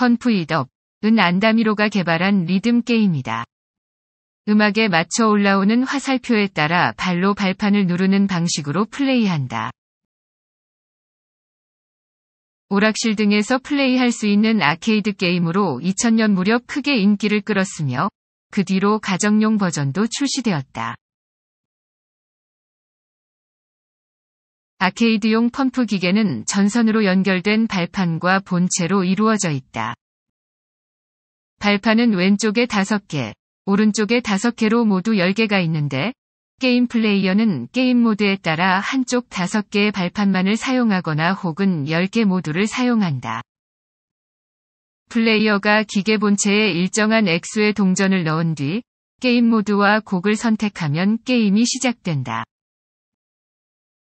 펀프이드은 안다미로가 개발한 리듬 게임이다. 음악에 맞춰 올라오는 화살표에 따라 발로 발판을 누르는 방식으로 플레이한다. 오락실 등에서 플레이할 수 있는 아케이드 게임으로 2000년 무렵 크게 인기를 끌었으며 그 뒤로 가정용 버전도 출시되었다. 아케이드용 펌프 기계는 전선으로 연결된 발판과 본체로 이루어져 있다. 발판은 왼쪽에 5개, 오른쪽에 5개로 모두 10개가 있는데 게임 플레이어는 게임 모드에 따라 한쪽 5개의 발판만을 사용하거나 혹은 10개 모드를 사용한다. 플레이어가 기계 본체에 일정한 액수의 동전을 넣은 뒤 게임 모드와 곡을 선택하면 게임이 시작된다.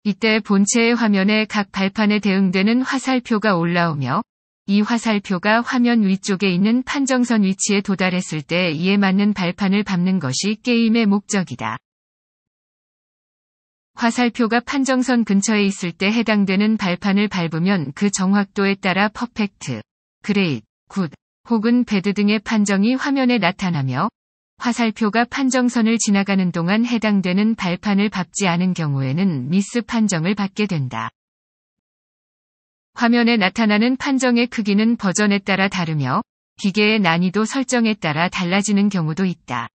이때 본체의 화면에 각 발판에 대응되는 화살표가 올라오며 이 화살표가 화면 위쪽에 있는 판정선 위치에 도달했을 때 이에 맞는 발판을 밟는 것이 게임의 목적이다. 화살표가 판정선 근처에 있을 때 해당되는 발판을 밟으면 그 정확도에 따라 퍼펙트, 그레이트, 굿, 혹은 배드 등의 판정이 화면에 나타나며 화살표가 판정선을 지나가는 동안 해당되는 발판을 밟지 않은 경우에는 미스 판정을 받게 된다. 화면에 나타나는 판정의 크기는 버전에 따라 다르며 기계의 난이도 설정에 따라 달라지는 경우도 있다.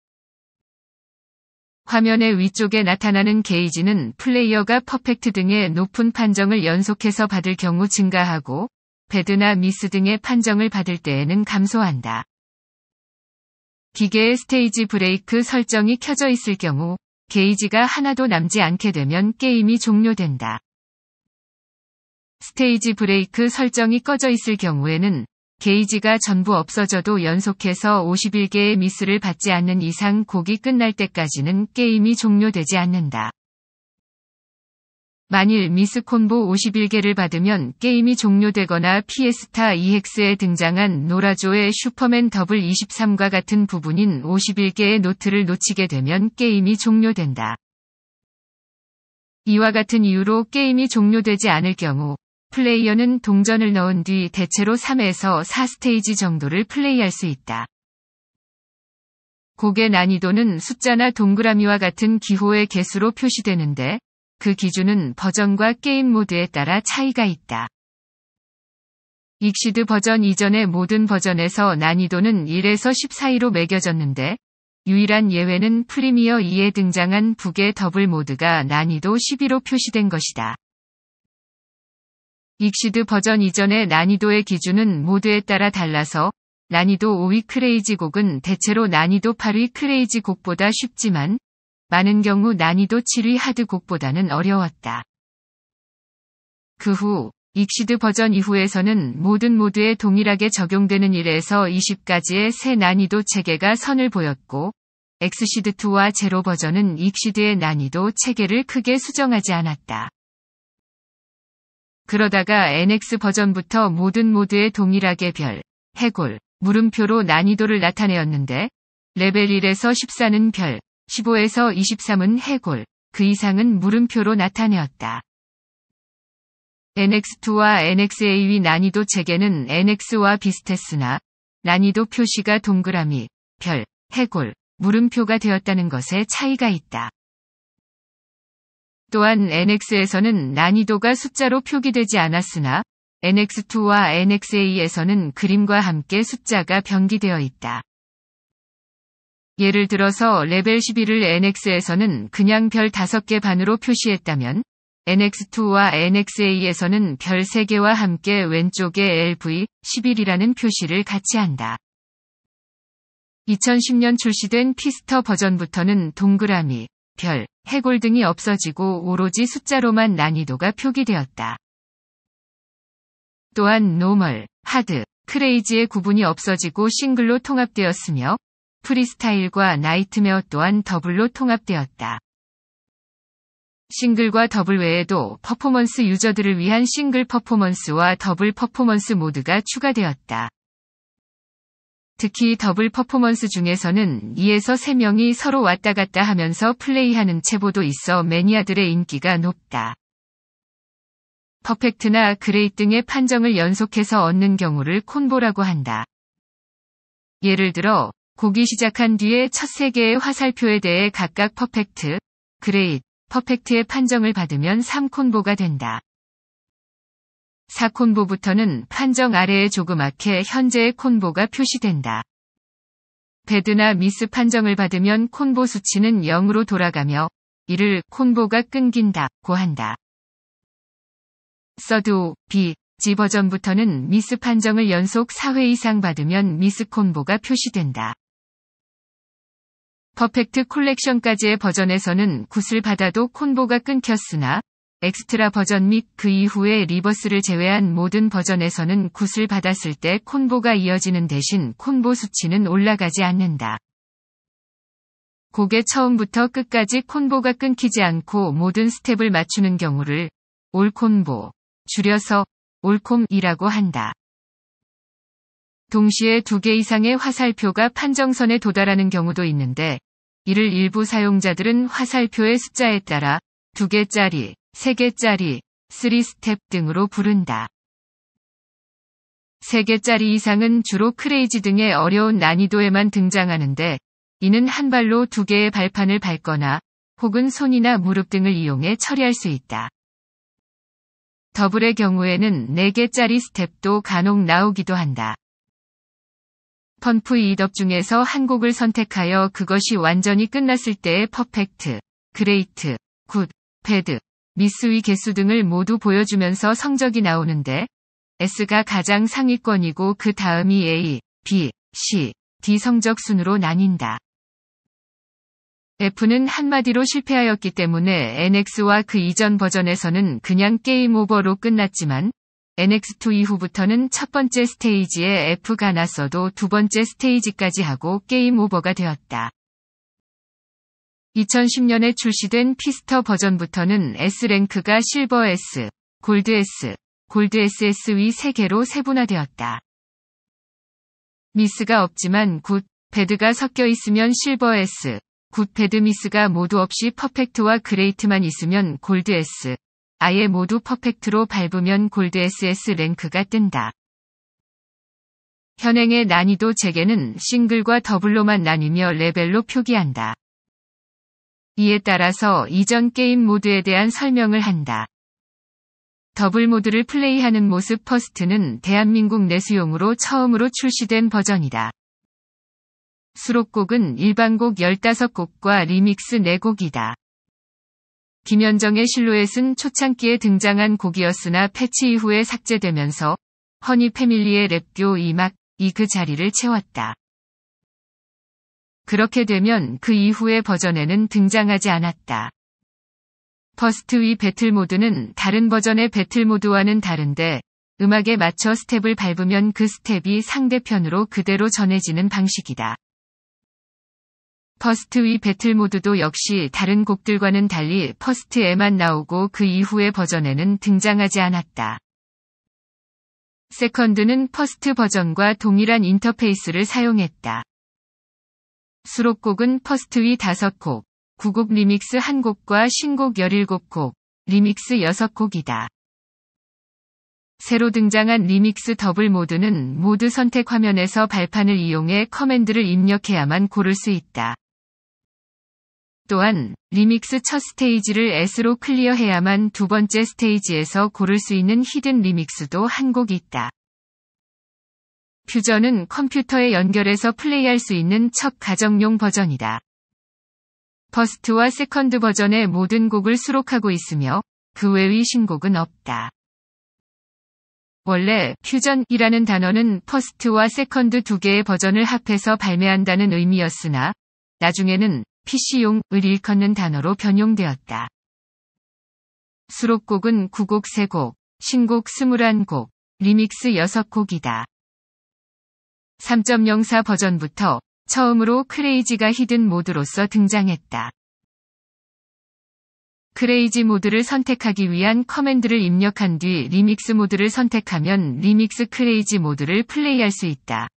화면의 위쪽에 나타나는 게이지는 플레이어가 퍼펙트 등의 높은 판정을 연속해서 받을 경우 증가하고 배드나 미스 등의 판정을 받을 때에는 감소한다. 기계의 스테이지 브레이크 설정이 켜져 있을 경우 게이지가 하나도 남지 않게 되면 게임이 종료된다. 스테이지 브레이크 설정이 꺼져 있을 경우에는 게이지가 전부 없어져도 연속해서 51개의 미스를 받지 않는 이상 곡이 끝날 때까지는 게임이 종료되지 않는다. 만일 미스콤보 51개를 받으면 게임이 종료되거나 피에스타 EX에 등장한 노라조의 슈퍼맨 더블 23과 같은 부분인 51개의 노트를 놓치게 되면 게임이 종료된다. 이와 같은 이유로 게임이 종료되지 않을 경우 플레이어는 동전을 넣은 뒤 대체로 3에서 4스테이지 정도를 플레이할 수 있다. 곡의 난이도는 숫자나 동그라미와 같은 기호의 개수로 표시되는데 그 기준은 버전과 게임 모드에 따라 차이가 있다. 익시드 버전 이전의 모든 버전에서 난이도는 1에서 10 사이로 매겨졌는데 유일한 예외는 프리미어 2에 등장한 북의 더블 모드가 난이도 1 2로 표시된 것이다. 익시드 버전 이전의 난이도의 기준은 모드에 따라 달라서 난이도 5위 크레이지 곡은 대체로 난이도 8위 크레이지 곡보다 쉽지만 많은 경우 난이도 7위 하드곡보다는 어려웠다. 그 후, 익시드 버전 이후에서는 모든 모드에 동일하게 적용되는 1에서 20까지의 새 난이도 체계가 선을 보였고, 엑시드2와 제로 버전은 익시드의 난이도 체계를 크게 수정하지 않았다. 그러다가 NX 버전부터 모든 모드에 동일하게 별, 해골, 물음표로 난이도를 나타내었는데, 레벨 1에서 14는 별, 15에서 23은 해골, 그 이상은 물음표로 나타내었다. NX2와 NXA의 난이도 체계는 NX와 비슷했으나 난이도 표시가 동그라미, 별, 해골, 물음표가 되었다는 것에 차이가 있다. 또한 NX에서는 난이도가 숫자로 표기되지 않았으나 NX2와 NXA에서는 그림과 함께 숫자가 변기되어 있다. 예를 들어서 레벨 11을 NX에서는 그냥 별 5개 반으로 표시했다면 NX2와 NXA에서는 별 3개와 함께 왼쪽에 LV11이라는 표시를 같이 한다. 2010년 출시된 피스터 버전부터는 동그라미, 별, 해골 등이 없어지고 오로지 숫자로만 난이도가 표기되었다. 또한 노멀, 하드, 크레이지의 구분이 없어지고 싱글로 통합되었으며 프리스타일과 나이트메어 또한 더블로 통합되었다. 싱글과 더블 외에도 퍼포먼스 유저들을 위한 싱글 퍼포먼스와 더블 퍼포먼스 모드가 추가되었다. 특히 더블 퍼포먼스 중에서는 2에서 3명이 서로 왔다 갔다 하면서 플레이하는 체보도 있어 매니아들의 인기가 높다. 퍼펙트나 그레이 등의 판정을 연속해서 얻는 경우를 콤보라고 한다. 예를 들어 곡이 시작한 뒤에 첫 세 개의 화살표에 대해 각각 퍼펙트, 그레이 퍼펙트의 판정을 받으면 3콤보가 된다. 4콤보부터는 판정 아래에 조그맣게 현재의 콤보가 표시된다. 배드나 미스 판정을 받으면 콤보 수치는 0으로 돌아가며 이를 콤보가 끊긴다고 한다. 서드 B, G 버전부터는 미스 판정을 연속 4회 이상 받으면 미스 콤보가 표시된다. 퍼펙트 콜렉션까지의 버전에서는 굿을 받아도 콤보가 끊겼으나 엑스트라 버전 및 그 이후의 리버스를 제외한 모든 버전에서는 굿을 받았을 때 콤보가 이어지는 대신 콤보 수치는 올라가지 않는다. 곡의 처음부터 끝까지 콤보가 끊기지 않고 모든 스텝을 맞추는 경우를 올콤보, 줄여서 올콤이라고 한다. 동시에 두 개 이상의 화살표가 판정선에 도달하는 경우도 있는데 이를 일부 사용자들은 화살표의 숫자에 따라 2개짜리, 3개짜리, 3스텝 등으로 부른다. 3개짜리 이상은 주로 크레이지 등의 어려운 난이도에만 등장하는데 이는 한 발로 2 개의 발판을 밟거나 혹은 손이나 무릎 등을 이용해 처리할 수 있다. 더블의 경우에는 4개짜리 스텝도 간혹 나오기도 한다. 펌프 이덕 중에서 한 곡을 선택하여 그것이 완전히 끝났을 때의 퍼펙트, 그레이트, 굿, 패드 미스위 개수 등을 모두 보여주면서 성적이 나오는데 S가 가장 상위권이고 그 다음이 A, B, C, D 성적 순으로 나뉜다. F는 한마디로 실패하였기 때문에 NX와 그 이전 버전에서는 그냥 게임 오버로 끝났지만 NX2 이후부터는 첫 번째 스테이지에 F가 났어도 두 번째 스테이지까지 하고 게임 오버가 되었다. 2010년에 출시된 피스터 버전부터는 S랭크가 실버 S, 골드 S, 골드 SS위 3개로 세분화되었다. 미스가 없지만 굿, 배드가 섞여 있으면 실버 S, 굿 배드 미스가 모두 없이 퍼펙트와 그레이트만 있으면 골드 S, 아예 모두 퍼펙트로 밟으면 골드 SS 랭크가 뜬다. 현행의 난이도 재개는 싱글과 더블로만 나뉘며 레벨로 표기한다. 이에 따라서 이전 게임 모드에 대한 설명을 한다. 더블 모드를 플레이하는 모습 퍼스트는 대한민국 내수용으로 처음으로 출시된 버전이다. 수록곡은 일반곡 15곡과 리믹스 4곡이다. 김현정의 실루엣은 초창기에 등장한 곡이었으나 패치 이후에 삭제되면서 허니 패밀리의 랩교 이막 이 그 자리를 채웠다. 그렇게 되면 그 이후의 버전에는 등장하지 않았다. 퍼스트 위 배틀 모드는 다른 버전의 배틀 모드와는 다른데 음악에 맞춰 스텝을 밟으면 그 스텝이 상대편으로 그대로 전해지는 방식이다. 퍼스트위 배틀 모드도 역시 다른 곡들과는 달리 퍼스트에만 나오고 그 이후의 버전에는 등장하지 않았다. 세컨드는 퍼스트 버전과 동일한 인터페이스를 사용했다. 수록곡은 퍼스트위 5곡, 9곡 리믹스 1곡과 신곡 17곡, 리믹스 6곡이다. 새로 등장한 리믹스 더블 모드는 모드 선택 화면에서 발판을 이용해 커맨드를 입력해야만 고를 수 있다. 또한 리믹스 첫 스테이지를 S로 클리어해야만 두 번째 스테이지에서 고를 수 있는 히든 리믹스도 한 곡 있다. 퓨전은 컴퓨터에 연결해서 플레이할 수 있는 첫 가정용 버전이다. 퍼스트와 세컨드 버전의 모든 곡을 수록하고 있으며 그 외의 신곡은 없다. 원래 퓨전이라는 단어는 퍼스트와 세컨드 두 개의 버전을 합해서 발매한다는 의미였으나 나중에는 PC용을 일컫는 단어로 변용되었다. 수록곡은 9곡 3곡, 신곡 21곡, 리믹스 6곡이다. 3.04 버전부터 처음으로 크레이지가 히든 모드로서 등장했다. 크레이지 모드를 선택하기 위한 커맨드를 입력한 뒤 리믹스 모드를 선택하면 리믹스 크레이지 모드를 플레이할 수 있다.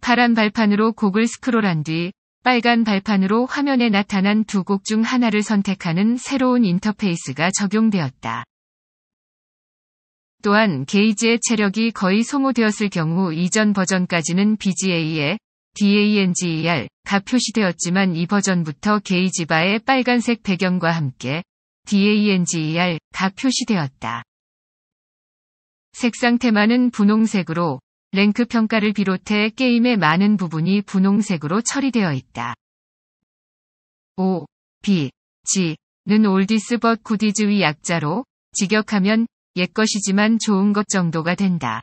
파란 발판으로 곡을 스크롤한 뒤 빨간 발판으로 화면에 나타난 두 곡 중 하나를 선택하는 새로운 인터페이스가 적용되었다. 또한 게이지의 체력이 거의 소모되었을 경우 이전 버전까지는 BGA에 DANGER 가 표시되었지만 이 버전부터 게이지 바의 빨간색 배경과 함께 DANGER 가 표시되었다. 색상 테마는 분홍색으로 랭크 평가를 비롯해 게임의 많은 부분이 분홍색으로 처리되어 있다. O, B, G는 올디스 벗 구디즈의 약자로 직역하면 옛것이지만 좋은 것 정도가 된다.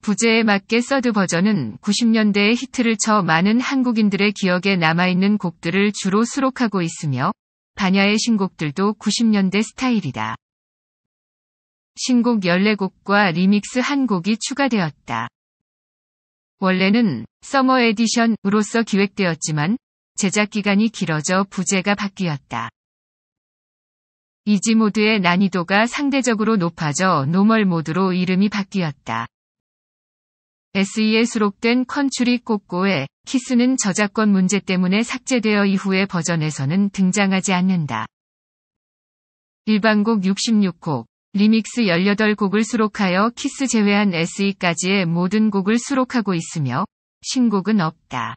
부제에 맞게 서드 버전은 90년대에 히트를 쳐 많은 한국인들의 기억에 남아있는 곡들을 주로 수록하고 있으며 반야의 신곡들도 90년대 스타일이다. 신곡 14곡과 리믹스 한곡이 추가되었다. 원래는 서머 에디션으로서 기획되었지만 제작 기간이 길어져 부제가 바뀌었다. 이지 모드의 난이도가 상대적으로 높아져 노멀 모드로 이름이 바뀌었다. SE에 수록된 컨츄리 꼬꼬의 키스는 저작권 문제 때문에 삭제되어 이후의 버전에서는 등장하지 않는다. 일반곡 66곡, 리믹스 18곡을 수록하여 키스 제외한 SE까지의 모든 곡을 수록하고 있으며 신곡은 없다.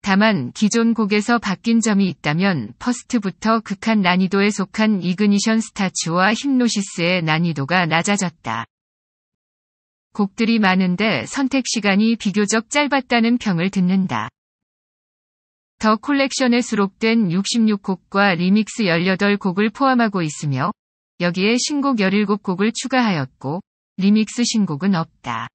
다만 기존 곡에서 바뀐 점이 있다면 퍼스트부터 극한 난이도에 속한 이그니션 스타츠와 힘노시스의 난이도가 낮아졌다. 곡들이 많은데 선택 시간이 비교적 짧았다는 평을 듣는다. 더 콜렉션에 수록된 66곡과 리믹스 18곡을 포함하고 있으며 여기에 신곡 17곡을 추가하였고 리믹스 신곡은 없다.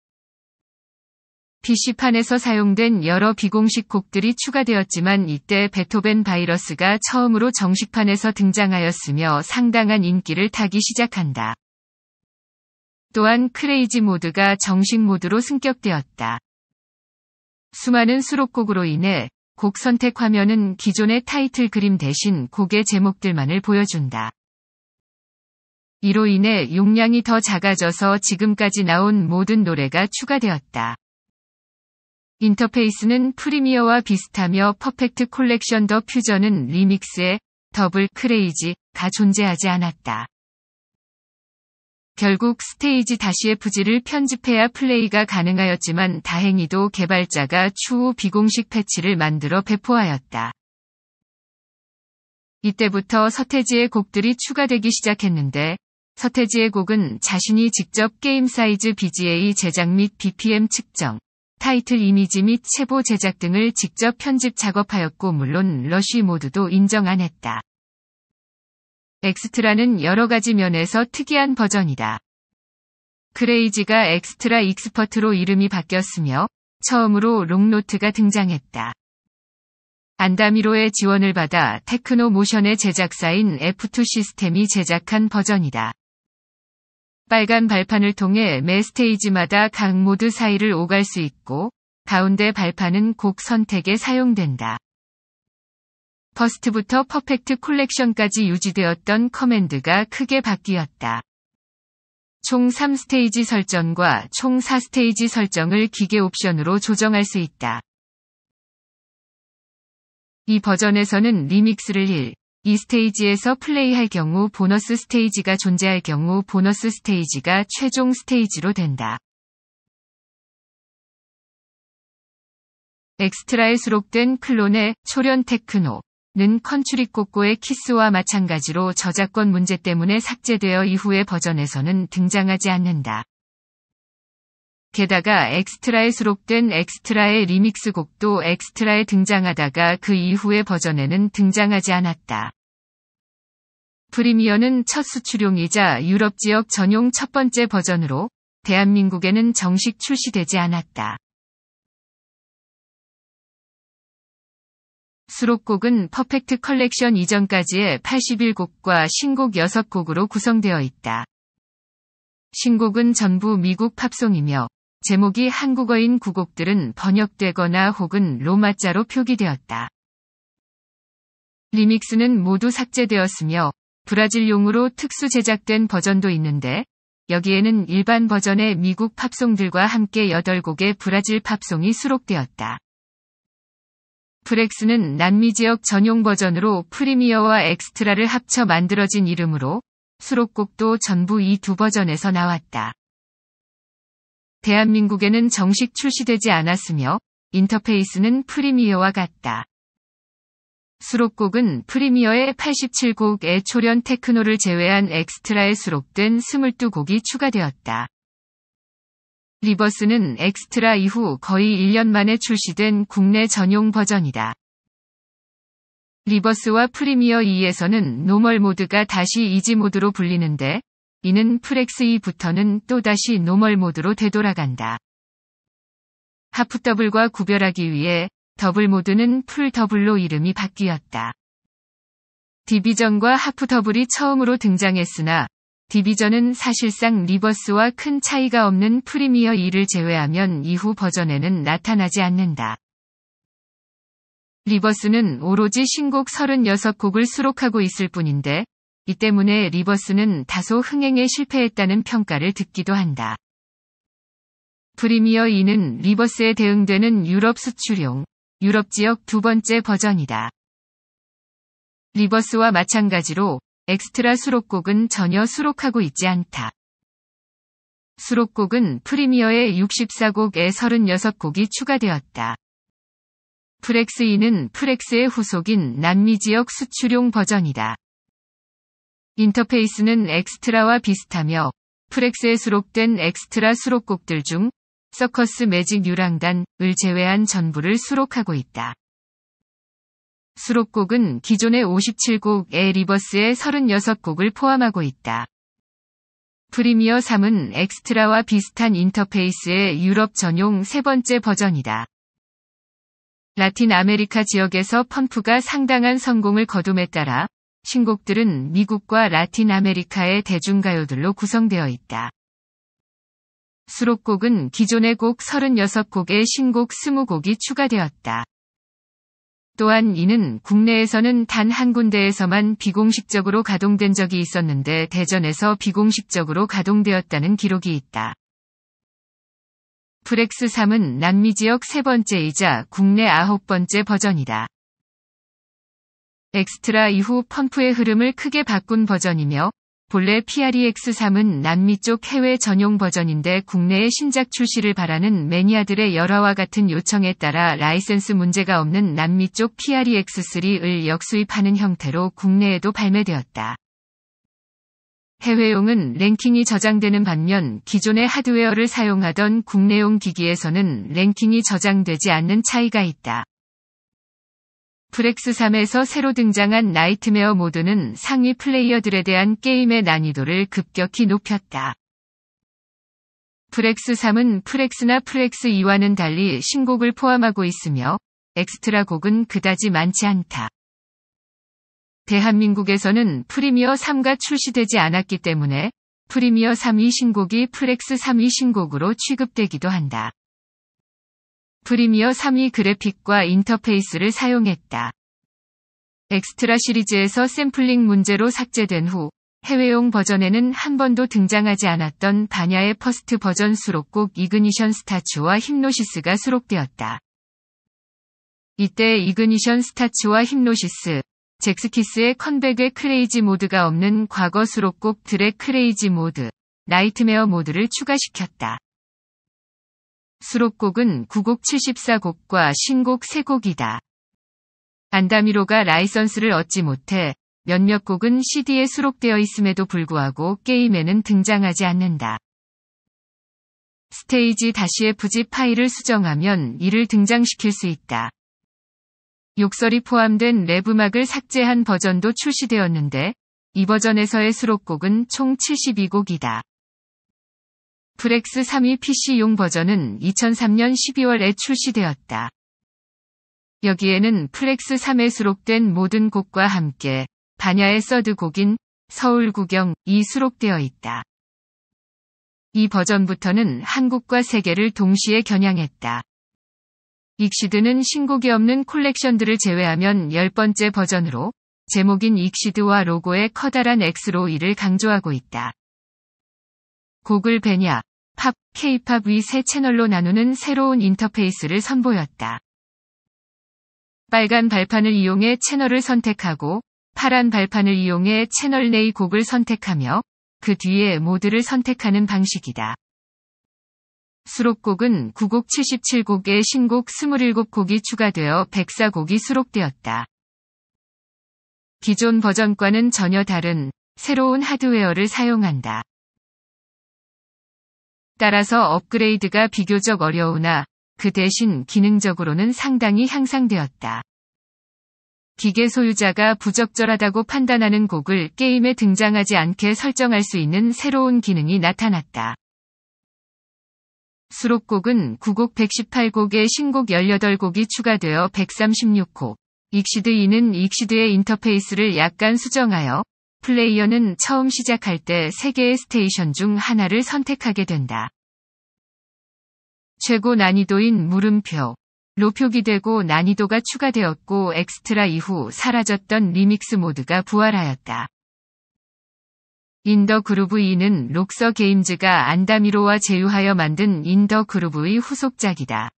PC판에서 사용된 여러 비공식 곡들이 추가되었지만 이때 베토벤 바이러스가 처음으로 정식판에서 등장하였으며 상당한 인기를 타기 시작한다. 또한 크레이지 모드가 정식 모드로 승격되었다. 수많은 수록곡으로 인해 곡 선택 화면은 기존의 타이틀 그림 대신 곡의 제목들만을 보여준다. 이로 인해 용량이 더 작아져서 지금까지 나온 모든 노래가 추가되었다. 인터페이스는 프리미어와 비슷하며 퍼펙트 콜렉션 더 퓨전은 리믹스에 더블 크레이지가 존재하지 않았다. 결국 스테이지 다시의 부지를 편집해야 플레이가 가능하였지만 다행히도 개발자가 추후 비공식 패치를 만들어 배포하였다. 이때부터 서태지의 곡들이 추가되기 시작했는데 서태지의 곡은 자신이 직접 게임 사이즈 BGA 제작 및 BPM 측정, 타이틀 이미지 및 체보 제작 등을 직접 편집 작업하였고 물론 러쉬 모드도 인정 안 했다. 엑스트라는 여러 가지 면에서 특이한 버전이다. 크레이지가 엑스트라 익스퍼트로 이름이 바뀌었으며 처음으로 롱노트가 등장했다. 안다미로의 지원을 받아 테크노 모션의 제작사인 F2 시스템이 제작한 버전이다. 빨간 발판을 통해 매 스테이지마다 각 모드 사이를 오갈 수 있고 가운데 발판은 곡 선택에 사용된다. 퍼스트부터 퍼펙트 콜렉션까지 유지되었던 커맨드가 크게 바뀌었다. 총 3스테이지 설정과 총 4스테이지 설정을 기계 옵션으로 조정할 수 있다. 이 버전에서는 리믹스를 1, 이 스테이지에서 플레이할 경우 보너스 스테이지가 존재할 경우 보너스 스테이지가 최종 스테이지로 된다. 엑스트라에 수록된 클론의 초련 테크노는 컨츄리 꼬꼬의 키스와 마찬가지로 저작권 문제 때문에 삭제되어 이후의 버전에서는 등장하지 않는다. 게다가 엑스트라에 수록된 엑스트라의 리믹스 곡도 엑스트라에 등장하다가 그 이후의 버전에는 등장하지 않았다. 프리미어는 첫 수출용이자 유럽 지역 전용 첫 번째 버전으로 대한민국에는 정식 출시되지 않았다. 수록곡은 퍼펙트 컬렉션 이전까지의 81곡과 신곡 6곡으로 구성되어 있다. 신곡은 전부 미국 팝송이며 제목이 한국어인 구곡들은 번역되거나 혹은 로마자로 표기되었다. 리믹스는 모두 삭제되었으며 브라질용으로 특수 제작된 버전도 있는데 여기에는 일반 버전의 미국 팝송들과 함께 8곡의 브라질 팝송이 수록되었다. 브렉스는 남미 지역 전용 버전으로 프리미어와 엑스트라를 합쳐 만들어진 이름으로 수록곡도 전부 이 두 버전에서 나왔다. 대한민국에는 정식 출시되지 않았으며 인터페이스는 프리미어와 같다. 수록곡은 프리미어의 87곡에 초련 테크노를 제외한 엑스트라에 수록된 22곡이 추가되었다. 리버스는 엑스트라 이후 거의 1년 만에 출시된 국내 전용 버전이다. 리버스와 프리미어 2에서는 노멀 모드가 다시 이지 모드로 불리는데 이는 프렉스2부터는 또다시 노멀 모드로 되돌아간다. 하프 더블과 구별하기 위해 더블 모드는 풀 더블로 이름이 바뀌었다. 디비전과 하프 더블이 처음으로 등장했으나 디비전은 사실상 리버스와 큰 차이가 없는 프리미어 2를 제외하면 이후 버전에는 나타나지 않는다. 리버스는 오로지 신곡 36곡을 수록하고 있을 뿐인데 이 때문에 리버스는 다소 흥행에 실패했다는 평가를 듣기도 한다. 프리미어 2는 리버스에 대응되는 유럽 수출용, 유럽 지역 두 번째 버전이다. 리버스와 마찬가지로 엑스트라 수록곡은 전혀 수록하고 있지 않다. 수록곡은 프리미어의 64곡에 36곡이 추가되었다. 프렉스2는 프렉스의 후속인 남미 지역 수출용 버전이다. 인터페이스는 엑스트라와 비슷하며 프렉스에 수록된 엑스트라 수록곡들 중 서커스 매직 유랑단을 제외한 전부를 수록하고 있다. 수록곡은 기존의 57곡에 리버스의 36곡을 포함하고 있다. 프리미어 3은 엑스트라와 비슷한 인터페이스의 유럽 전용 세 번째 버전이다. 라틴 아메리카 지역에서 펌프가 상당한 성공을 거둠에 따라 신곡들은 미국과 라틴 아메리카의 대중가요들로 구성되어 있다. 수록곡은 기존의 곡 36곡에 신곡 20곡이 추가되었다. 또한 이는 국내에서는 단 한 군데에서만 비공식적으로 가동된 적이 있었는데 대전에서 비공식적으로 가동되었다는 기록이 있다. 프렉스 3은 남미 지역 세 번째이자 국내 아홉 번째 버전이다. 엑스트라 이후 펌프의 흐름을 크게 바꾼 버전이며 본래 PREX3은 남미 쪽 해외 전용 버전인데 국내에 신작 출시를 바라는 매니아들의 열화와 같은 요청에 따라 라이센스 문제가 없는 남미 쪽 PREX3을 역수입하는 형태로 국내에도 발매되었다. 해외용은 랭킹이 저장되는 반면 기존의 하드웨어를 사용하던 국내용 기기에서는 랭킹이 저장되지 않는 차이가 있다. 브렉스3에서 새로 등장한 나이트메어 모드는 상위 플레이어들에 대한 게임의 난이도를 급격히 높였다. 브렉스3은 프렉스나 프렉스2와는 달리 신곡을 포함하고 있으며 엑스트라 곡은 그다지 많지 않다. 대한민국에서는 프리미어 3가 출시되지 않았기 때문에 프리미어 3위 신곡이 프렉스 3위 신곡으로 취급되기도 한다. 프리미어 3위 그래픽과 인터페이스를 사용했다. 엑스트라 시리즈에서 샘플링 문제로 삭제된 후 해외용 버전에는 한 번도 등장하지 않았던 반야의 퍼스트 버전 수록곡 이그니션 스타츠와 힙노시스가 수록되었다. 이때 이그니션 스타츠와 힙노시스, 잭스키스의 컨백의 크레이지 모드가 없는 과거 수록곡 드랙 크레이지 모드, 나이트메어 모드를 추가시켰다. 수록곡은 9곡 74곡과 신곡 3곡이다. 안다미로가 라이선스를 얻지 못해 몇몇 곡은 CD에 수록되어 있음에도 불구하고 게임에는 등장하지 않는다. 스테이지 다시 FG 파일을 수정하면 이를 등장시킬 수 있다. 욕설이 포함된 랩음악을 삭제한 버전도 출시되었는데 이 버전에서의 수록곡은 총 72곡이다. 브렉스 3위 PC용 버전은 2003년 12월에 출시되었다. 여기에는 플렉스 3에 수록된 모든 곡과 함께 반야의 서드곡인 서울구경이 수록되어 있다. 이 버전부터는 한국과 세계를 동시에 겨냥했다. 익시드는 신곡이 없는 콜렉션들을 제외하면 열번째 버전으로 제목인 익시드와 로고의 커다란 X로 이를 강조하고 있다. 구글 베냐, 팝, 케이팝 위 세 채널로 나누는 새로운 인터페이스를 선보였다. 빨간 발판을 이용해 채널을 선택하고 파란 발판을 이용해 채널 내의 곡을 선택하며 그 뒤에 모드를 선택하는 방식이다. 수록곡은 9곡 77곡에 신곡 27곡이 추가되어 104곡이 수록되었다. 기존 버전과는 전혀 다른 새로운 하드웨어를 사용한다. 따라서 업그레이드가 비교적 어려우나 그 대신 기능적으로는 상당히 향상되었다. 기계 소유자가 부적절하다고 판단하는 곡을 게임에 등장하지 않게 설정할 수 있는 새로운 기능이 나타났다. 수록곡은 9곡 118곡에 신곡 18곡이 추가되어 136곡, 익시드 2는 익시드의 인터페이스를 약간 수정하여 플레이어는 처음 시작할 때 3개의 스테이션 중 하나를 선택하게 된다. 최고 난이도인 물음표. 로표기 되고 난이도가 추가되었고 엑스트라 이후 사라졌던 리믹스 모드가 부활하였다. 인더 그루브 2는 록서 게임즈가 안다미로와 제휴하여 만든 인더 그루브의 후속작이다.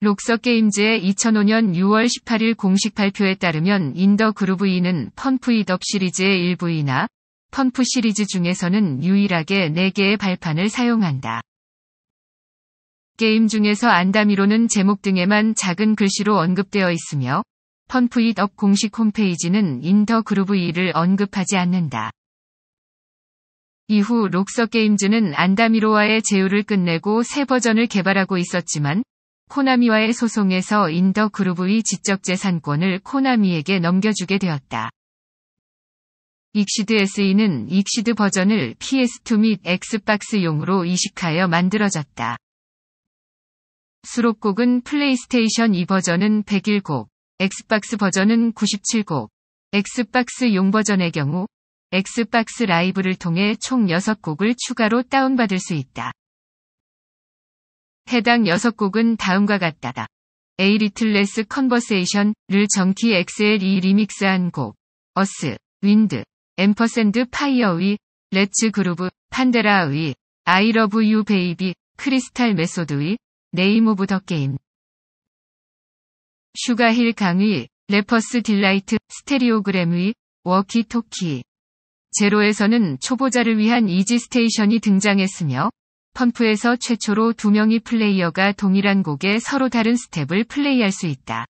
록서게임즈의 2005년 6월 18일 공식 발표에 따르면 인더 그루브 E는 펌프 이업 시리즈의 일부이나 펌프 시리즈 중에서는 유일하게 4개의 발판을 사용한다. 게임 중에서 안다미로는 제목 등에만 작은 글씨로 언급되어 있으며 펌프 이업 공식 홈페이지는 인더 그루브 E를 언급하지 않는다. 이후 록서게임즈는 안다미로와의 제휴를 끝내고 새 버전을 개발하고 있었지만 코나미와의 소송에서 인더 그룹의 지적재산권을 코나미에게 넘겨주게 되었다. 익시드 SE는 익시드 버전을 PS2 및 엑스박스용으로 이식하여 만들어졌다. 수록곡은 플레이스테이션 2 버전은 101곡, 엑스박스 버전은 97곡, 엑스박스용 버전의 경우 엑스박스 라이브를 통해 총 6곡을 추가로 다운받을 수 있다. 해당 6곡은 다음과 같다다. A 리틀레스 컨버세이션를 정키 XLE 리믹스한 곡, 어스, 윈드, 앰퍼샌드 파이어위 레츠 그루브, 판데라의, 아이 러브 유 베이비, 크리스탈 메소드위 네임 오브 더 게임. 슈가힐 강의, 레퍼스 딜라이트, 스테리오그램위 워키토키. 제로에서는 초보자를 위한 이지 스테이션이 등장했으며, 펌프에서 최초로 두 명의 플레이어가 동일한 곡에 서로 다른 스텝을 플레이할 수 있다.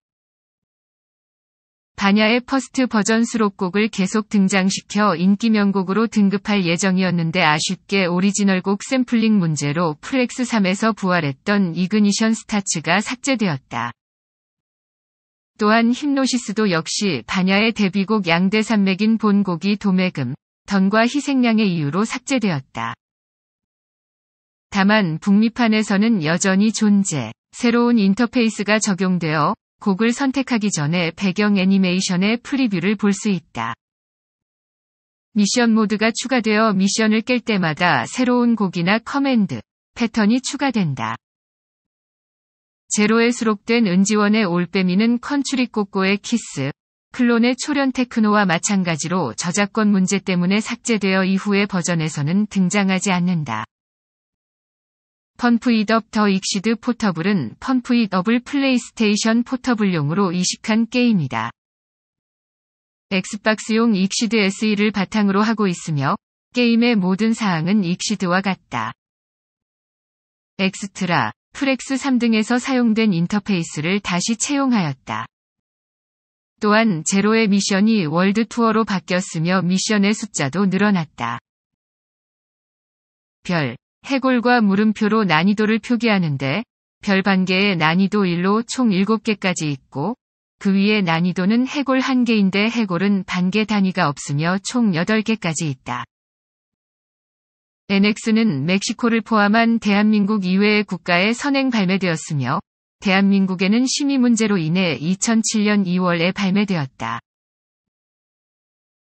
반야의 퍼스트 버전 수록곡을 계속 등장시켜 인기 명곡으로 등급할 예정이었는데 아쉽게 오리지널 곡 샘플링 문제로 플렉스3에서 부활했던 이그니션 스타츠가 삭제되었다. 또한 힙노시스도 역시 반야의 데뷔곡 양대 산맥인 본곡이 도매금, 던과 희생양의 이유로 삭제되었다. 다만 북미판에서는 여전히 존재, 새로운 인터페이스가 적용되어 곡을 선택하기 전에 배경 애니메이션의 프리뷰를 볼 수 있다. 미션 모드가 추가되어 미션을 깰 때마다 새로운 곡이나 커맨드, 패턴이 추가된다. 제로에 수록된 은지원의 올빼미는 컨츄리 꼬꼬의 키스, 클론의 초련 테크노와 마찬가지로 저작권 문제 때문에 삭제되어 이후의 버전에서는 등장하지 않는다. 펌프잇업더 익시드 포터블은 펌프잇업을 플레이스테이션 포터블용으로 이식한 게임이다. 엑스박스용 익시드 SE를 바탕으로 하고 있으며 게임의 모든 사항은 익시드와 같다. 엑스트라, 프렉스 3등에서 사용된 인터페이스를 다시 채용하였다. 또한 제로의 미션이 월드 투어로 바뀌었으며 미션의 숫자도 늘어났다. 별 해골과 물음표로 난이도를 표기하는데 별 반개의 난이도 1로 총 7개까지 있고 그 위에 난이도는 해골 1개인데 해골은 반개 단위가 없으며 총 8개까지 있다. NX는 멕시코를 포함한 대한민국 이외의 국가에 선행 발매되었으며 대한민국에는 심의 문제로 인해 2007년 2월에 발매되었다.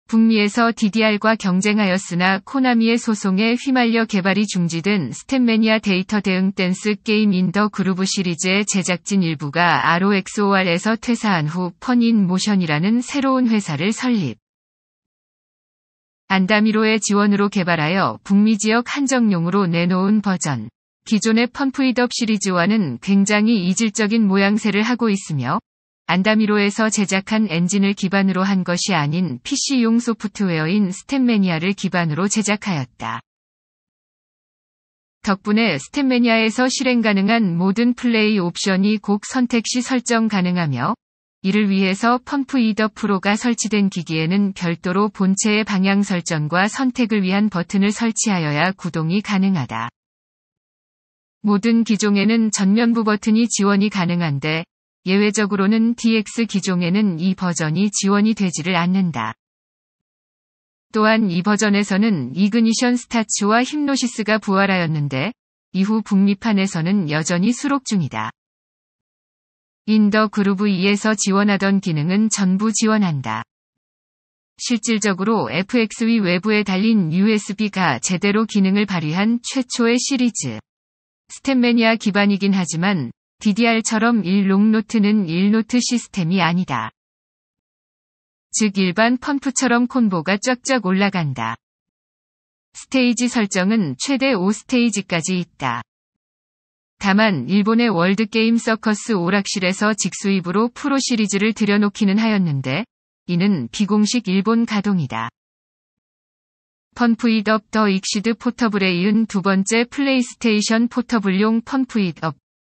북미에서 DDR과 경쟁하였으나 코나미의 소송에 휘말려 개발이 중지된 스탠매니아 데이터 대응 댄스 게임 인더 그루브 시리즈의 제작진 일부가 ROXOR에서 퇴사한 후 펀인 모션이라는 새로운 회사를 설립. 안다미로의 지원으로 개발하여 북미 지역 한정용으로 내놓은 버전. 기존의 펌프이업 시리즈와는 굉장히 이질적인 모양새를 하고 있으며 안다미로에서 제작한 엔진을 기반으로 한 것이 아닌 PC용 소프트웨어인 스탠매니아를 기반으로 제작하였다. 덕분에 스탠매니아에서 실행 가능한 모든 플레이 옵션이 곡 선택 시 설정 가능하며 이를 위해서 펌프 이더 프로가 설치된 기기에는 별도로 본체의 방향 설정과 선택을 위한 버튼을 설치하여야 구동이 가능하다. 모든 기종에는 전면부 버튼이 지원이 가능한데 예외적으로는 DX 기종에는 이 버전이 지원이 되지를 않는다. 또한 이 버전에서는 이그니션 스타츠와 힙노시스가 부활하였는데 이후 북미판에서는 여전히 수록 중이다. 인더 그루브 2에서 지원하던 기능은 전부 지원한다. 실질적으로 FX위 외부에 달린 USB가 제대로 기능을 발휘한 최초의 시리즈. 스탠매니아 기반이긴 하지만 DDR처럼 1롱노트는 1노트 시스템이 아니다. 즉 일반 펌프처럼 콤보가 쫙쫙 올라간다. 스테이지 설정은 최대 5스테이지까지 있다. 다만 일본의 월드게임 서커스 오락실에서 직수입으로 프로 시리즈를 들여놓기는 하였는데 이는 비공식 일본 가동이다. 펌프 잇업 더 익시드 포터블에 이은 두 번째 플레이스테이션 포터블용 펌프 잇업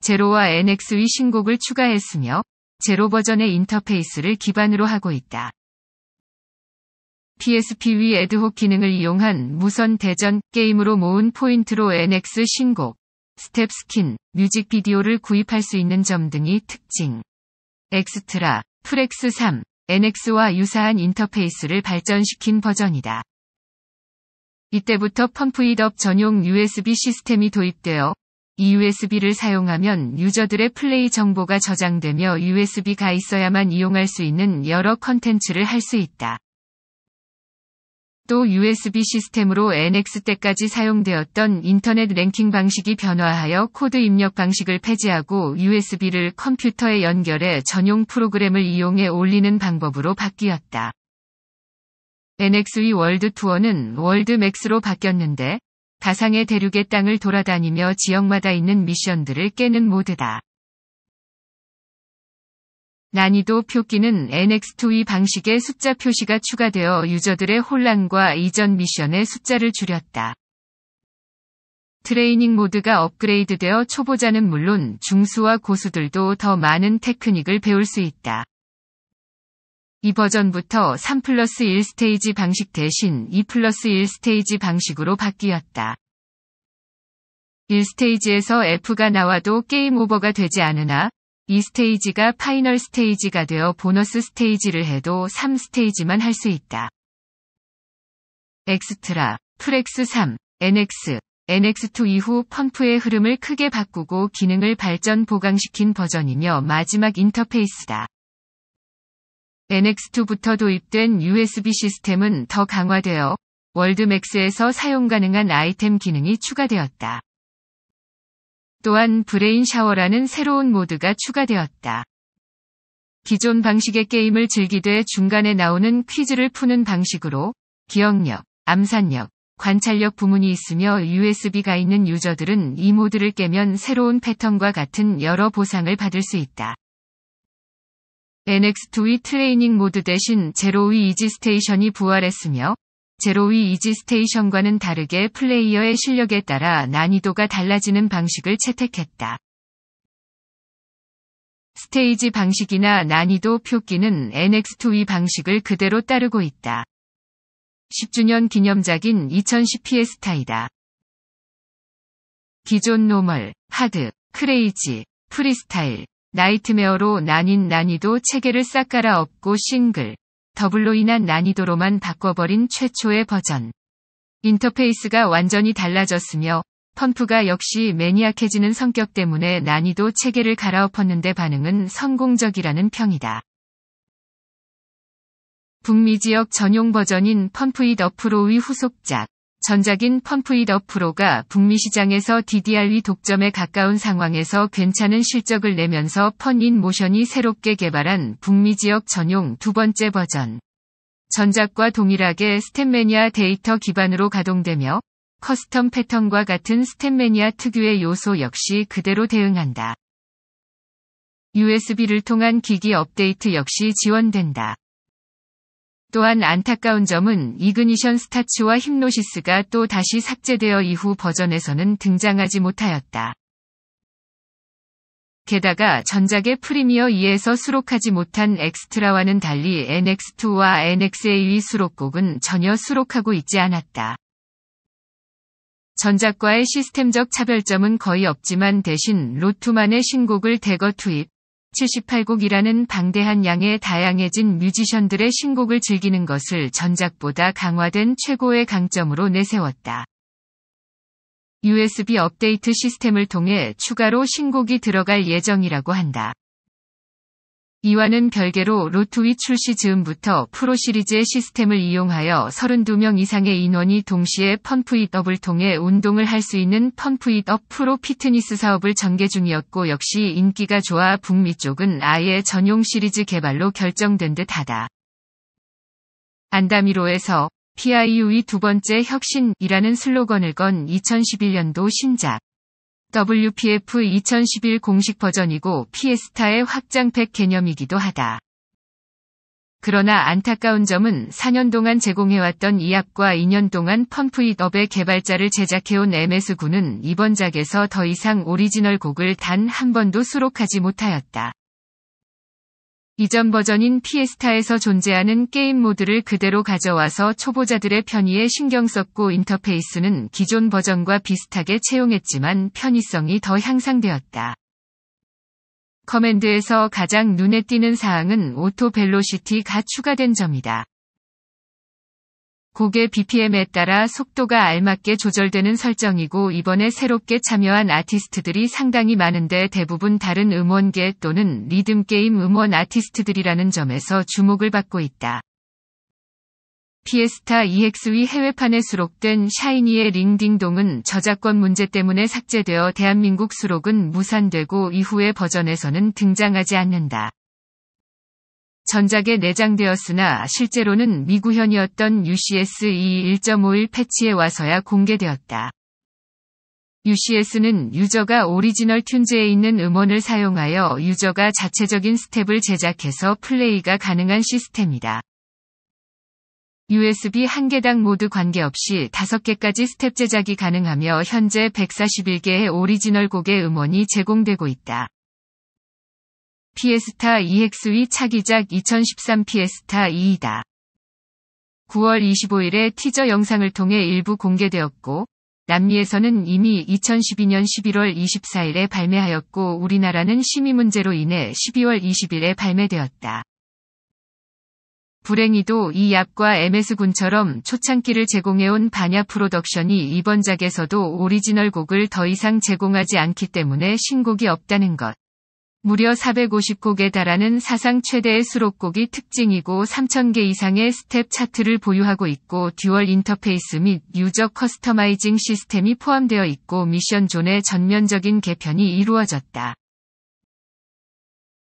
제로와 n x 의 신곡을 추가했으며 제로 버전의 인터페이스를 기반으로 하고 있다. PSP 위에드호 기능을 이용한 무선 대전 게임으로 모은 포인트로 NX 신곡, 스텝 스킨, 뮤직비디오를 구입할 수 있는 점 등이 특징. 엑스트라, 프렉스 3, NX와 유사한 인터페이스를 발전시킨 버전이다. 이때부터 펌프잇업 전용 USB 시스템이 도입되어 USB를 사용하면 유저들의 플레이 정보가 저장되며 USB가 있어야만 이용할 수 있는 여러 컨텐츠를 할 수 있다. 또 USB 시스템으로 NX 때까지 사용되었던 인터넷 랭킹 방식이 변화하여 코드 입력 방식을 폐지하고 USB를 컴퓨터에 연결해 전용 프로그램을 이용해 올리는 방법으로 바뀌었다. NXE 월드 투어는 월드 맥스로 바뀌었는데 가상의 대륙의 땅을 돌아다니며 지역마다 있는 미션들을 깨는 모드다. 난이도 표기는 NX2E 방식의 숫자 표시가 추가되어 유저들의 혼란과 이전 미션의 숫자를 줄였다. 트레이닝 모드가 업그레이드되어 초보자는 물론 중수와 고수들도 더 많은 테크닉을 배울 수 있다. 이 버전부터 3 플러스 1 스테이지 방식 대신 2 플러스 1 스테이지 방식으로 바뀌었다. 1스테이지에서 F가 나와도 게임 오버가 되지 않으나 2스테이지가 파이널 스테이지가 되어 보너스 스테이지를 해도 3스테이지만 할 수 있다. 엑스트라, 프렉스 3, NX, NX2 이후 펌프의 흐름을 크게 바꾸고 기능을 발전 보강시킨 버전이며 마지막 인터페이스다. NX2부터 도입된 USB 시스템은 더 강화되어 월드맥스에서 사용 가능한 아이템 기능이 추가되었다. 또한 브레인 샤워라는 새로운 모드가 추가되었다. 기존 방식의 게임을 즐기되 중간에 나오는 퀴즈를 푸는 방식으로 기억력, 암산력, 관찰력 부문이 있으며 USB가 있는 유저들은 이 모드를 깨면 새로운 패턴과 같은 여러 보상을 받을 수 있다. NX2의 트레이닝 모드 대신 제로위 이지 스테이션이 부활했으며 제로위 이지 스테이션과는 다르게 플레이어의 실력에 따라 난이도가 달라지는 방식을 채택했다. 스테이지 방식이나 난이도 표기는 NX2의 방식을 그대로 따르고 있다. 10주년 기념작인 2010피에타이다 기존 노멀, 하드, 크레이지, 프리스타일, 나이트메어로 난인 난이도 체계를 싹 갈아엎고 싱글, 더블로 인한 난이도로만 바꿔버린 최초의 버전. 인터페이스가 완전히 달라졌으며 펌프가 역시 매니악해지는 성격 때문에 난이도 체계를 갈아엎었는데 반응은 성공적이라는 평이다. 북미 지역 전용 버전인 펌프잇 어프로의 후속작 전작인 펌프잇 더 프로가 북미 시장에서 DDRE 독점에 가까운 상황에서 괜찮은 실적을 내면서 펀인 모션이 새롭게 개발한 북미 지역 전용 두 번째 버전. 전작과 동일하게 스탠매니아 데이터 기반으로 가동되며 커스텀 패턴과 같은 스탠매니아 특유의 요소 역시 그대로 대응한다. USB를 통한 기기 업데이트 역시 지원된다. 또한 안타까운 점은 이그니션 스타츠와 힙노시스가 또 다시 삭제되어 이후 버전에서는 등장하지 못하였다. 게다가 전작의 프리미어 2에서 수록하지 못한 엑스트라와는 달리 NX2와 NX2 a 수록곡은 전혀 수록하고 있지 않았다. 전작과의 시스템적 차별점은 거의 없지만 대신 로투만의 신곡을 대거 투입, 78곡이라는 방대한 양의 다양해진 뮤지션들의 신곡을 즐기는 것을 전작보다 강화된 최고의 강점으로 내세웠다. USB 업데이트 시스템을 통해 추가로 신곡이 들어갈 예정이라고 한다. 이와는 별개로 로트위 출시 즈음부터 프로 시리즈의 시스템을 이용하여 32명 이상의 인원이 동시에 펌프잇업을 통해 운동을 할 수 있는 펌프잇업 프로 피트니스 사업을 전개 중이었고 역시 인기가 좋아 북미 쪽은 아예 전용 시리즈 개발로 결정된 듯하다. 안다미로에서 PIU의 두 번째 혁신이라는 슬로건을 건 2011년도 신작 WPF 2011 공식 버전이고 피에스타의 확장팩 개념이기도 하다. 그러나 안타까운 점은 4년 동안 제공해왔던 이 약과 2년 동안 펌프잇업의 개발자를 제작해온 MS군은 이번 작에서 더 이상 오리지널 곡을 단 한 번도 수록하지 못하였다. 이전 버전인 피에스타에서 존재하는 게임 모드를 그대로 가져와서 초보자들의 편의에 신경 썼고 인터페이스는 기존 버전과 비슷하게 채용했지만 편의성이 더 향상되었다. 커맨드에서 가장 눈에 띄는 사항은 오토 벨로시티가 추가된 점이다. 곡의 BPM에 따라 속도가 알맞게 조절되는 설정이고 이번에 새롭게 참여한 아티스트들이 상당히 많은데 대부분 다른 음원계 또는 리듬게임 음원 아티스트들이라는 점에서 주목을 받고 있다. 피에스타 e x v 해외판에 수록된 샤이니의 링딩동은 저작권 문제 때문에 삭제되어 대한민국 수록은 무산되고 이후의 버전에서는 등장하지 않는다. 전작에 내장되었으나 실제로는 미구현이었던 UCS-E 1.51 패치에 와서야 공개되었다. UCS는 유저가 오리지널 튠즈에 있는 음원을 사용하여 유저가 자체적인 스텝을 제작해서 플레이가 가능한 시스템이다. USB 한 개당 모두 관계없이 5개까지 스텝 제작이 가능하며 현재 141개의 오리지널 곡의 음원이 제공되고 있다. 피에스타 EXV 차기작 2013 피에스타 2이다. 9월 25일에 티저 영상을 통해 일부 공개되었고, 남미에서는 이미 2012년 11월 24일에 발매하였고 우리나라는 심의 문제로 인해 12월 20일에 발매되었다. 불행히도 이 약과 MS군처럼 초창기를 제공해온 반야 프로덕션이 이번 작에서도 오리지널 곡을 더 이상 제공하지 않기 때문에 신곡이 없다는 것. 무려 450곡에 달하는 사상 최대의 수록곡이 특징이고 3,000개 이상의 스텝 차트를 보유하고 있고 듀얼 인터페이스 및 유저 커스터마이징 시스템이 포함되어 있고 미션 존의 전면적인 개편이 이루어졌다.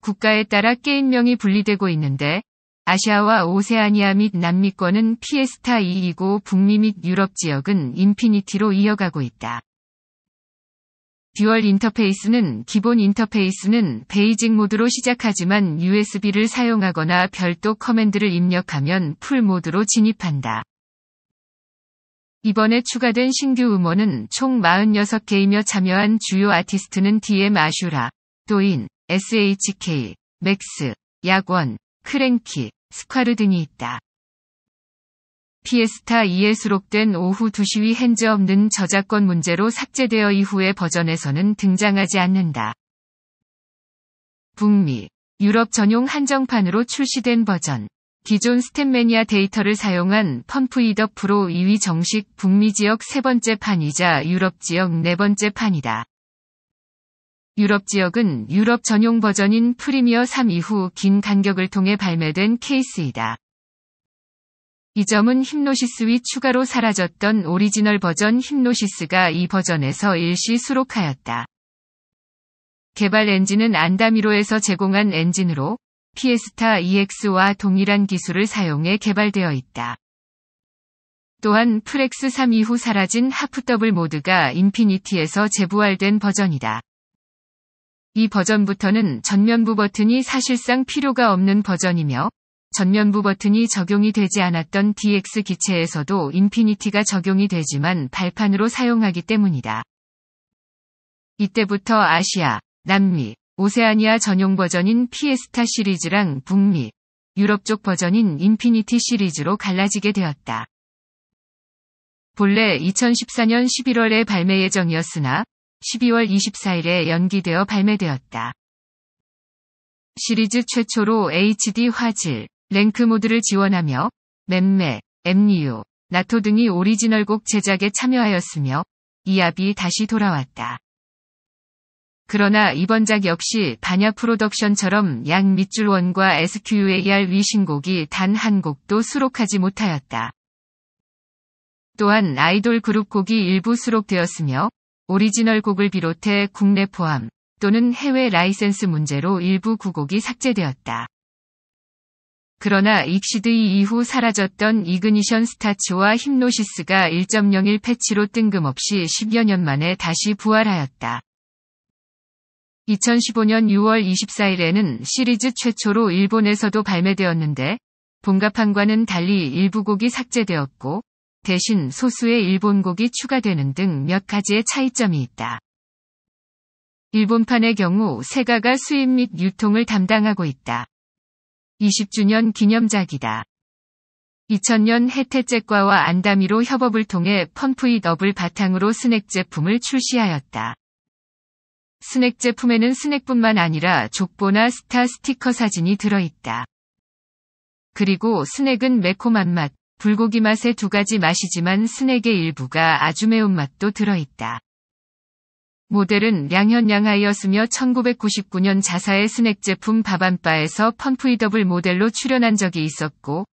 국가에 따라 게임명이 분리되고 있는데 아시아와 오세아니아 및 남미권은 피에스타 2이고 북미 및 유럽 지역은 인피니티로 이어가고 있다. 듀얼 인터페이스는 기본 인터페이스는 베이직 모드로 시작하지만 USB를 사용하거나 별도 커맨드를 입력하면 풀 모드로 진입한다. 이번에 추가된 신규 음원은 총 46개이며 참여한 주요 아티스트는 DM 아슈라, 도인, SHK, 맥스, 약원, 크랭키, 스쿼르 등이 있다. 피에스타 2에 수록된 오후 2시위 핸즈 없는 저작권 문제로 삭제되어 이후의 버전에서는 등장하지 않는다. 북미, 유럽 전용 한정판으로 출시된 버전. 기존 스탠매니아 데이터를 사용한 펌프이더 프로 2위 정식 북미 지역 세 번째 판이자 유럽 지역 네 번째 판이다. 유럽 지역은 유럽 전용 버전인 프리미어 3 이후 긴 간격을 통해 발매된 케이스이다. 이 점은 힙노시스 위 추가로 사라졌던 오리지널 버전 힙노시스가 이 버전에서 일시 수록하였다. 개발 엔진은 안다미로에서 제공한 엔진으로 피에스타 EX와 동일한 기술을 사용해 개발되어 있다. 또한 프렉스 3 이후 사라진 하프 더블 모드가 인피니티에서 재부활된 버전이다. 이 버전부터는 전면부 버튼이 사실상 필요가 없는 버전이며 전면부 버튼이 적용이 되지 않았던 DX 기체에서도 인피니티가 적용이 되지만 발판으로 사용하기 때문이다. 이때부터 아시아, 남미, 오세아니아 전용 버전인 피에스타 시리즈랑 북미, 유럽 쪽 버전인 인피니티 시리즈로 갈라지게 되었다. 본래 2014년 11월에 발매 예정이었으나 12월 24일에 연기되어 발매되었다. 시리즈 최초로 HD 화질, 랭크 모드를 지원하며 맴매, MU, 나토 등이 오리지널 곡 제작에 참여하였으며 이압이 다시 돌아왔다. 그러나 이번 작 역시 반야 프로덕션처럼 양 밑줄 원과 SQAR 위신곡이 단 한 곡도 수록하지 못하였다. 또한 아이돌 그룹 곡이 일부 수록되었으며 오리지널 곡을 비롯해 국내 포함 또는 해외 라이센스 문제로 일부 구곡이 삭제되었다. 그러나 익시드이 이후 사라졌던 이그니션 스타츠와 힘노시스가 1.01 패치로 뜬금없이 10여 년 만에 다시 부활하였다. 2015년 6월 24일에는 시리즈 최초로 일본에서도 발매되었는데 본가판과는 달리 일부 곡이 삭제되었고 대신 소수의 일본 곡이 추가되는 등 몇 가지의 차이점이 있다. 일본판의 경우 세가가 수입 및 유통을 담당하고 있다. 20주년 기념작이다. 2000년 해태잭과와 안다미로 협업을 통해 펌프이업블 바탕으로 스낵 제품을 출시하였다. 스낵 제품에는 스낵뿐만 아니라 족보나 스타 스티커 사진이 들어있다. 그리고 스낵은 매콤한 맛, 불고기 맛의 두 가지 맛이지만 스낵의 일부가 아주 매운 맛도 들어있다. 모델은 양현양하였으며 이 1999년 자사의 스낵 제품 바밤바에서 펌프이더블 모델로 출연한 적이 있었고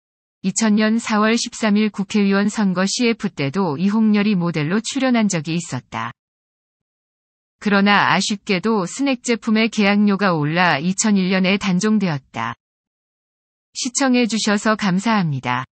2000년 4월 13일 국회의원 선거 CF 때도 이홍렬이 모델로 출연한 적이 있었다. 그러나 아쉽게도 스낵 제품의 계약료가 올라 2001년에 단종되었다. 시청해주셔서 감사합니다.